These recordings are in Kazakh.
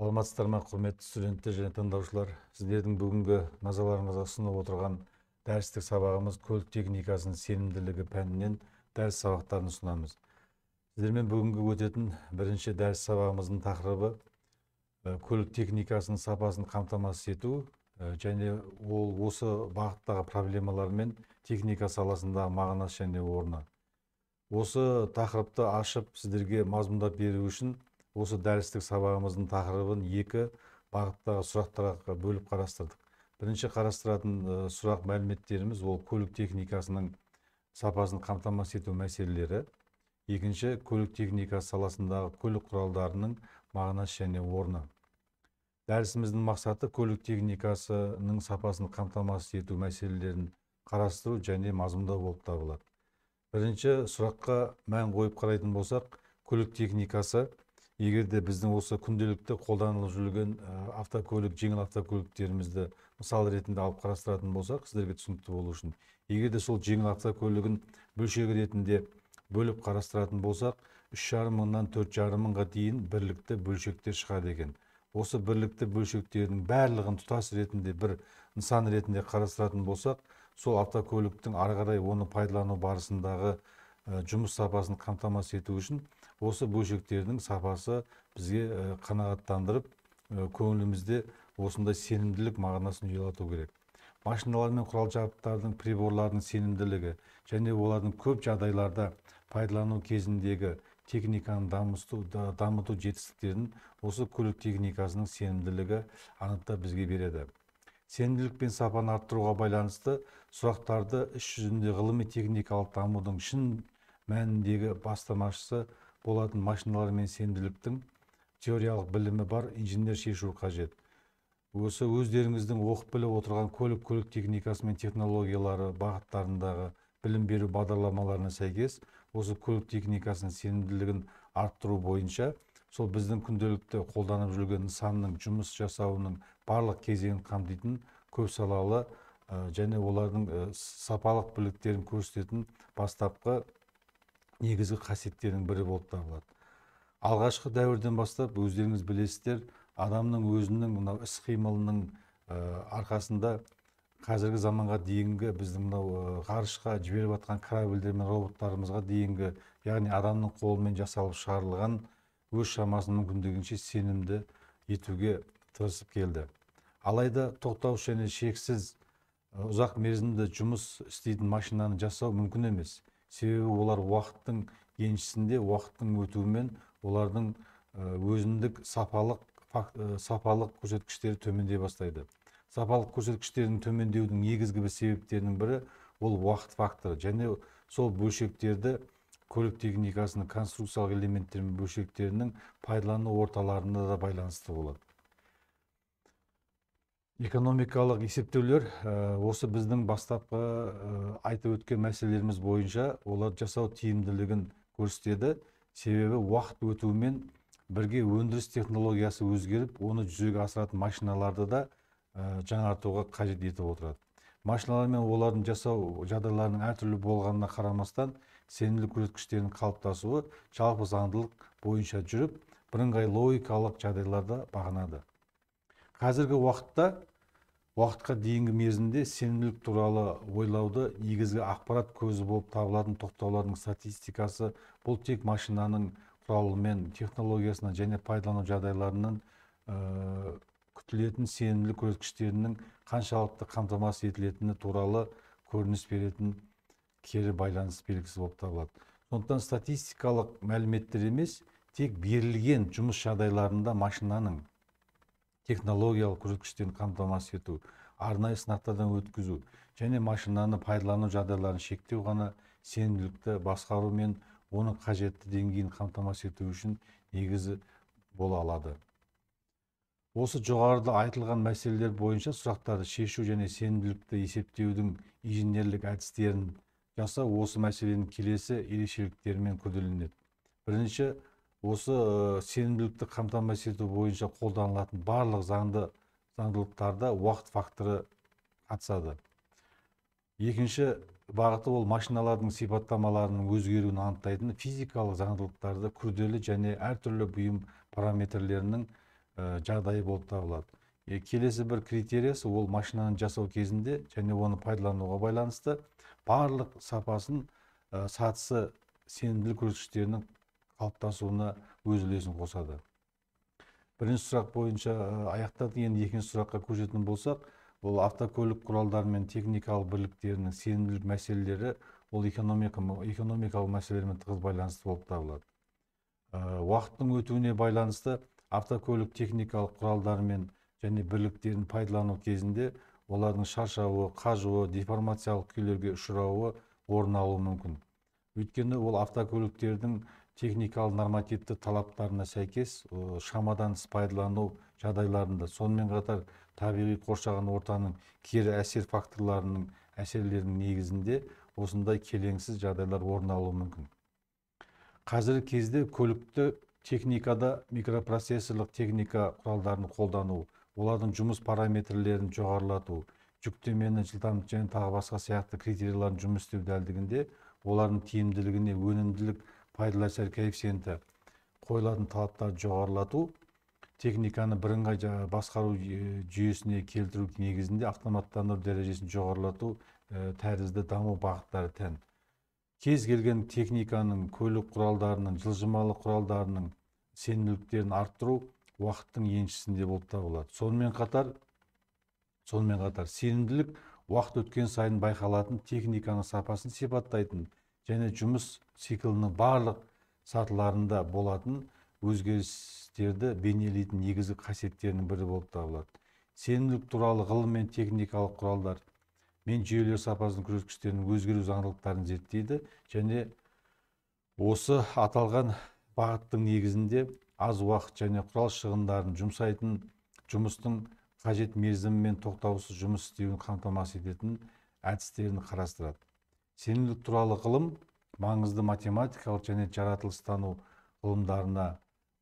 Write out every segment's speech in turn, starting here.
саламатсыздар ма құрметті студенттер және тыңдаушылар сіздердің бүгінгі назарларыңызға ұсынып отырған дәрістік сабағымыз көлік техникасының сенімділігі пәнінен дәріс сабақтарын ұсынамыз сіздермен бүгінгі өтетін бірінші дәріс сабағымыздың тақырыбы көлік техникасының сапасын қамтамасыз ету және ол осы бағыттағы проблемалар мен техника саласындағы мағынасы және орны осы тақырыпты ашып сіздерге мазмұндап беру үшін осы дәрістік сабағымыздың тақырыбын екі бағыттағы сұрақтарға бөліп қарастырдық бірінші қарастыратын сұрақ мәліметтеріміз ол көлік техникасының сапасын қамтамасыз ету мәселелері екінші көлік техникасы саласындағы көлік құралдарының мағынасы және орны дәрісіміздің мақсаты көлік техникасының сапасын қамтамасыз ету мәселелерін қарастыру және мазмұндау болып табылады бірінші сұраққа мән қойып қарайтын болсақ көлік техникасы егер де біздің осы күнделікті қолданылып жүрген автокөлік жеңіл автокөліктерімізді мысал ретінде алып қарастыратын болсақ сіздерге түсінікті болу үшін егер де сол жеңіл автокөлігін бөлшегі ретінде бөліп қарастыратын болсақ үш жарым мыңнан төрт жарым мыңға дейін бірлікті бөлшектер шығады екен осы бірлікті бөлшектердің барлығын тұтас ретінде бір нысан ретінде қарастыратын болсақ сол автокөліктің ары қарай оны пайдалану барысындағы Э, жұмыс сапасын қамтамасыз ету үшін осы бөлшектердің сапасы бізге э, қанағаттандырып э, көңілімізде осындай сенімділік мағынасын ұялату керек машиналар мен құрал жабдықтардың приборлардың сенімділігі және олардың көп жағдайларда пайдалану кезіндегі техниканы дамыту, дамыту жетістіктерін осы көлік техникасының сенімділігі анықтап бізге береді сенімділік пен сапаны арттыруға байланысты сұрақтарды іс жүзінде ғылыми техникалық дамудың шын мәніндегі бастамашысы болатын машиналар мен сенімділіктің теориялық білімі бар инженер шешу қажет осы өздеріңіздің оқып біліп отырған көлік көлік техникасы мен технологиялары бағыттарындағы білім беру бағдарламаларына сәйкес осы көлік техникасының сенімділігін арттыру бойынша сол біздің күнделікті қолданып жүрген нысанның жұмыс жасауының барлық кезеңін қамтитын көпсалалы және олардың сапалық біліктерін көрсететін бастапқы негізгі қасиеттерінің бірі болып табылады алғашқы дәуірден бастап өздеріңіз білесіздер адамның өзінің мынау іс қимылының арқасында қазіргі заманға дейінгі біздің мынау ғарышқа жіберіп жатқан корабльдер мен роботтарымызға дейінгі яғни адамның қолымен жасалып шығарылған өз шамасын мүмкіндігінше сенімді етуге тырысып келді алайда тоқтаушы және шексіз ұзақ мерзімді жұмыс істейтін машинаны жасау мүмкін емес себебі олар уақыттың еншісінде уақыттың өтуімен олардың өзіндік сапалық сапалық көрсеткіштері төмендей бастайды сапалық көрсеткіштердің төмендеудің негізгі бір себептерінің бірі ол уақыт факторы және сол бөлшектерді көлік техникасының конструкциялық элементтерінің бөлшектерінің пайдалану орталарына да байланысты болады экономикалық есептеулер э, осы біздің бастапқы э, айтып өткен мәселелеріміз бойынша олар жасау тиімділігін көрсетеді себебі уақыт өтуімен бірге өндіріс технологиясы өзгеріп оны жүзеге асыратын машиналарды да э, жаңартуға қажет етіп отырады машиналар мен олардың жасау жағдайларының әртүрлі болғанына қарамастан сенімділік көрсеткіштерінің қалыптасуы жалпы заңдылық бойынша жүріп бірыңғай логикалық жағдайларда бағанады қазіргі уақытта уақытқа дейінгі мерзімде сенімділік туралы ойлауды негізгі ақпарат көзі болып табылатын тоқтаулардың статистикасы бұл тек машинаның мен технологиясына және пайдалану жағдайларынан ә, күтілетін сенімділік көрсеткіштерінің қаншалықты қамтамасыз етілетіні туралы көрініс беретін кері байланыс белгісі болып табылады сондықтан статистикалық мәліметтер емес тек берілген жұмыс жағдайларында машинаның технологиялық көрсеткіштерін қамтамасыз ету арнайы сынақтардан өткізу және машинаны пайдалану жағдайларын шектеу ғана сенімділікті басқару мен оның қажетті деңгейін қамтамасыз ету үшін негізі бола алады осы жоғарыда айтылған мәселелер бойынша сұрақтарды шешу және сенімділікті есептеудің инженерлік әдістерін жасау осы мәселенің келесі ерекшеліктерімен күрделенеді бірінші осы ә, сенімділікті қамтамасыз ету бойынша қолданылатын барлық заңды заңдылықтарда уақыт факторы қатысады екінші бағыты ол машиналардың сипаттамаларының өзгеруін анықтайтын физикалық заңдылықтарды күрделі және әртүрлі бұйым параметрлерінің ә, жағдайы болып табылады келесі бір критериясы ол машинаны жасау кезінде және оны пайдалануға байланысты барлық сапасын ә, сатысы сенімділік көрсеткіштерінің қалыптасуына өз үлесін қосады бірінші сұрақ бойынша аяқтадық енді екінші сұраққа көшетін болсақ ол автокөлік құралдары мен техникалық бірліктерінің сенімділік мәселелері ол экономика экономикалық мәселелермен тығыз байланысты болып табылады ә, уақыттың өтуіне байланысты автокөлік техникалық құралдары мен және бірліктерін пайдалану кезінде олардың шаршауы қажуы деформациялық күйлерге ұшырауы орын алуы мүмкін өйткені ол автокөліктердің техникалық нормативті талаптарына сәйкес шамадан тыс пайдалану жағдайларында сонымен қатар табиғи қоршаған ортаның кері әсер факторларының әсерлерінің негізінде осындай келеңсіз жағдайлар орын алуы мүмкін қазіргі кезде көлікті техникада микропроцессорлық техника құралдарын қолдану олардың жұмыс параметрлерін жоғарылату жүктемені жылдамдық және тағы басқа сияқты критерийлардың жұмыс істеу дәлдігінде олардың тиімділігіне өнімділік пайдалар коэффициенті қойылатын талаптарды жоғарылату техниканы бірыңғай басқару жүйесіне келтіру негізінде автоматтандыру дәрежесін жоғарылату тәрізді даму бағыттары тән кез келген техниканың көлік құралдарының жылжымалы құралдарының сенімділіктерін арттыру уақыттың еншісінде болып табылады сонымен қатар сонымен қатар сенімділік уақыт өткен сайын байқалатын техниканың сапасын сипаттайтын және жұмыс циклінің барлық сатыларында болатын өзгерістерді бейнелейтін негізгі қасиеттерінің бірі болып табылады сенімділік туралы ғылым мен техникалық құралдар мен жүйелер сапасының көрсеткіштерінің өзгеру заңдылықтарын зерттейді және осы аталған бағыттың негізінде аз уақыт және құрал шығындарын жұмсайтын жұмыстың қажет мерзімі мен тоқтаусыз жұмыс істеуін қамтамасыз ететін әдістерін қарастырады сенімділік туралы ғылым маңызды математикалық және жаратылыстану ғылымдарына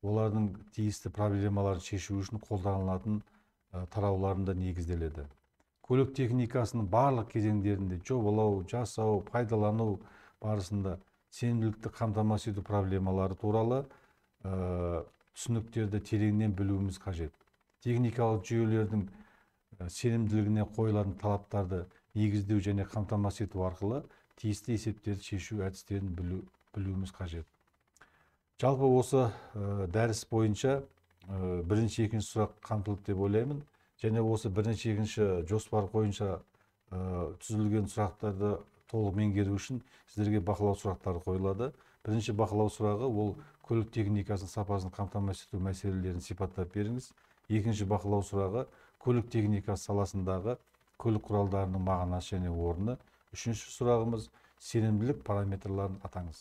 олардың тиісті проблемаларын шешу үшін қолданылатын тарауларында негізделеді көлік техникасының барлық кезеңдерінде жобалау жасау пайдалану барысында сенімділікті қамтамасыз ету проблемалары туралы ә, түсініктерді тереңнен білуіміз қажет техникалық жүйелердің сенімділігіне қойылатын талаптарды негіздеу және қамтамасыз ету арқылы тиісті есептерді шешу әдістерін білу, білуіміз қажет жалпы осы ә, дәріс бойынша ә, бірінші екінші сұрақ қамтылды деп ойлаймын және осы бірінші екінші жоспар бойынша ә, түзілген сұрақтарды толық меңгеру үшін сіздерге бақылау сұрақтары қойылады бірінші бақылау сұрағы ол көлік техникасының сапасын қамтамасыз ету мәселелерін сипаттап беріңіз екінші бақылау сұрағы көлік техникасы саласындағы көлік құралдарының мағынасы және орны үшінші сұрағымыз сенімділік параметрларын атаңыз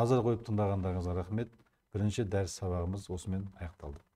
назар қойып тыңдағандарыңызға рахмет бірінші дәріс сабағымыз осымен аяқталды